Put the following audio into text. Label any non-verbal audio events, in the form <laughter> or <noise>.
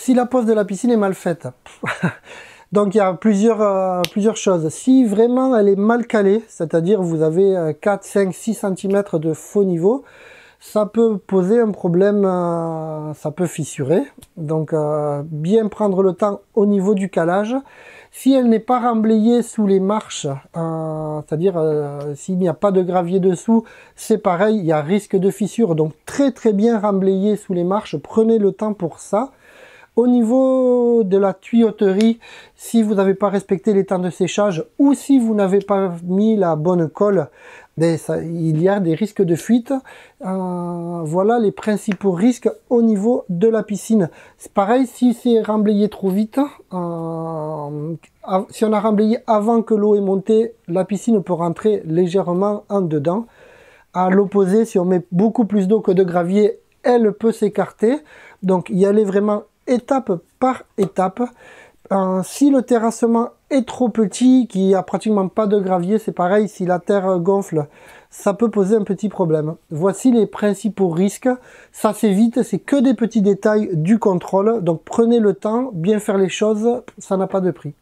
si la pose de la piscine est mal faite. <laughs> Donc il y a euh, plusieurs, choses. Si vraiment elle est mal calée, c'est-à-dire vous avez 4, 5, 6 cm de faux niveau, ça peut poser un problème, euh, ça peut fissurer. Donc euh, bien prendre le temps au niveau du calage. Si elle n'est pas remblayée sous les marches, c'est-à-dire s'il n'y a pas de gravier dessous, c'est pareil, il y a risque de fissure. Donc très très bien remblayée sous les marches, prenez le temps pour ça. Au niveau de la tuyauterie, si vous n'avez pas respecté les temps de séchage ou si vous n'avez pas mis la bonne colle, ben il y a des risques de fuite. Euh, voilà les principaux risques au niveau de la piscine. C'est pareil si c'est remblayé trop vite. Euh, si on a remblayé avant que l'eau est montée, la piscine peut rentrer légèrement en dedans. À l'opposé, si on met beaucoup plus d'eau que de gravier, elle peut s'écarter. Donc il y aller vraiment étape par étape. Euh, si le terrassement est trop petit, qu'il n'y a pratiquement pas de gravier, c'est pareil, si la terre gonfle, ça peut poser un petit problème. Voici les principaux risques. Ça s'évite, c'est que des petits détails du contrôle. Donc prenez le temps, bien faire les choses, ça n'a pas de prix.